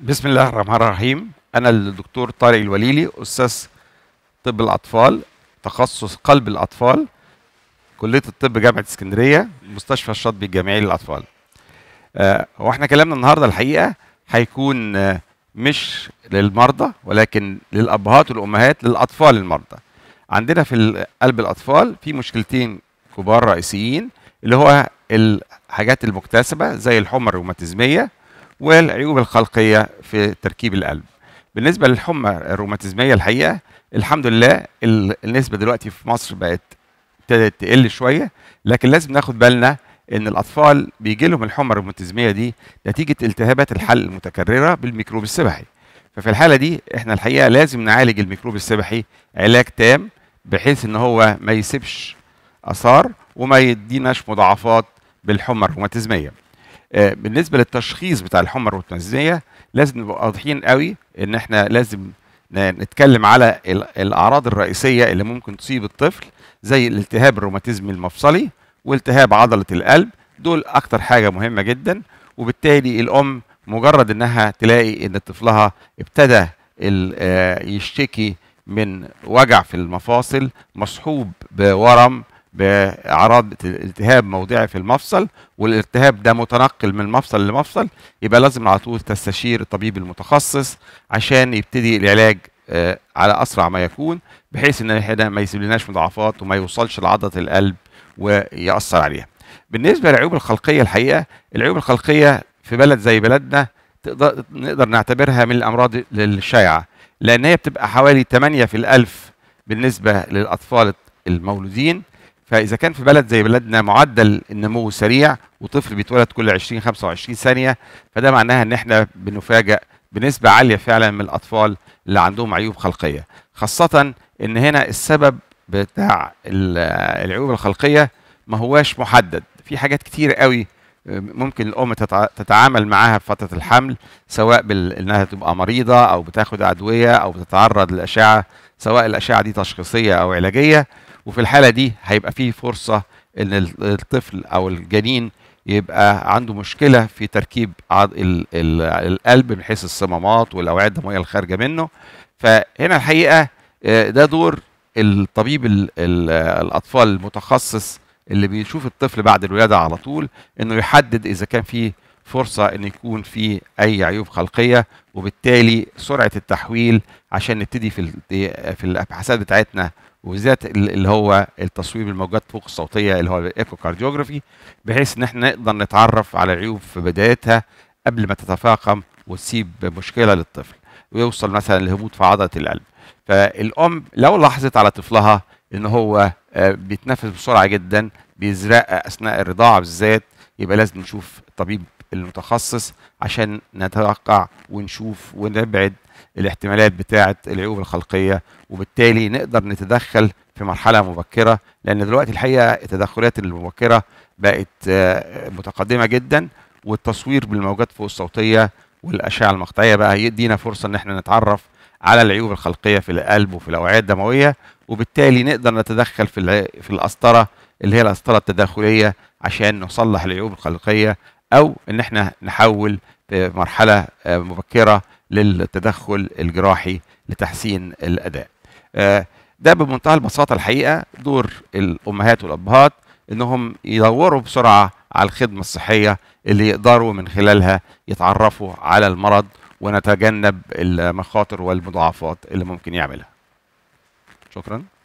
بسم الله الرحمن الرحيم أنا الدكتور طارق الوليلي أستاذ طب الأطفال تخصص قلب الأطفال كلية الطب جامعة اسكندرية مستشفى الشاطبي الجامعي للأطفال آه وإحنا كلامنا النهاردة الحقيقة هيكون آه مش للمرضى ولكن للأبهات والأمهات للأطفال المرضى عندنا في قلب الأطفال في مشكلتين كبار رئيسيين اللي هو الحاجات المكتسبة زي الحمى الروماتيزمية والعيوب الخلقيه في تركيب القلب بالنسبه للحمى الروماتيزميه الحقيقه الحمد لله النسبه دلوقتي في مصر بقت ابتدت تقل شويه لكن لازم ناخد بالنا ان الاطفال بيجي لهم الحمى الروماتيزميه دي نتيجه التهابات الحل المتكرره بالميكروب السبحي ففي الحاله دي احنا الحقيقه لازم نعالج الميكروب السبحي علاج تام بحيث ان هو ما يسيبش اثار وما يديناش مضاعفات بالحمى الروماتيزميه آه، بالنسبه للتشخيص بتاع الحمى الروتمازيه لازم نبقى واضحين قوي ان احنا لازم نتكلم على الاعراض الرئيسيه اللي ممكن تصيب الطفل زي الالتهاب الروماتيزمي المفصلي والتهاب عضله القلب دول اكتر حاجه مهمه جدا وبالتالي الام مجرد انها تلاقي ان طفلها ابتدى آه، يشتكي من وجع في المفاصل مصحوب بورم باعراض التهاب موضعي في المفصل والالتهاب ده متنقل من مفصل لمفصل يبقى لازم على طول تستشير الطبيب المتخصص عشان يبتدي العلاج آه، على اسرع ما يكون بحيث ان احنا ما يسيبلناش مضاعفات وما يوصلش لعضله القلب وياثر عليها. بالنسبه للعيوب الخلقيه الحقيقه العيوب الخلقيه في بلد زي بلدنا تقدر نقدر نعتبرها من الامراض الشائعه لان هي بتبقى حوالي 8 في الالف بالنسبه للاطفال المولودين فاذا كان في بلد زي بلدنا معدل النمو سريع وطفل بيتولد كل 20 25 ثانيه فده معناها ان احنا بنفاجئ بنسبه عاليه فعلا من الاطفال اللي عندهم عيوب خلقيه خاصه ان هنا السبب بتاع العيوب الخلقيه ما هواش محدد في حاجات كتير قوي ممكن الام تتعامل معاها في فتره الحمل سواء بانها تبقى مريضه او بتاخد ادويه او بتتعرض لاشعه سواء الاشعه دي تشخيصيه او علاجيه وفي الحاله دي هيبقى في فرصه ان الطفل او الجنين يبقى عنده مشكله في تركيب عض... ال... ال... القلب من حيث الصمامات والاوعيه الدمويه الخارجه منه فهنا الحقيقه آه، ده دور الطبيب ال... ال... الاطفال المتخصص اللي بيشوف الطفل بعد الولاده على طول انه يحدد اذا كان في فرصه ان يكون في اي عيوب خلقيه وبالتالي سرعه التحويل عشان نبتدي في في الابحاثات بتاعتنا وبالذات اللي هو التصويب الموجات فوق الصوتيه اللي هو الايكوكارديوجرافي بحيث ان احنا نقدر نتعرف على العيوب في بدايتها قبل ما تتفاقم وتسيب مشكله للطفل ويوصل مثلا لهبوط في عضله القلب فالام لو لاحظت على طفلها ان هو آه، بيتنفس بسرعه جدا بيزرق اثناء الرضاعه بالذات يبقى لازم نشوف طبيب المتخصص عشان نتوقع ونشوف ونبعد الاحتمالات بتاعه العيوب الخلقيه وبالتالي نقدر نتدخل في مرحله مبكره لان دلوقتي الحقيقه التدخلات المبكره بقت آه، متقدمه جدا والتصوير بالموجات فوق الصوتيه والاشعه المقطعيه بقى يدينا فرصه ان احنا نتعرف على العيوب الخلقيه في القلب وفي الاوعيه الدمويه وبالتالي نقدر نتدخل في في القسطره اللي هي القسطره التداخليه عشان نصلح العيوب الخلقيه او ان احنا نحول في مرحله آه، مبكره للتدخل الجراحي لتحسين الاداء آه، ده بمنتهى البساطه الحقيقه دور الامهات والابهات انهم يدوروا بسرعه على الخدمه الصحيه اللي يقدروا من خلالها يتعرفوا على المرض ونتجنب المخاطر والمضاعفات اللي ممكن يعملها شكرا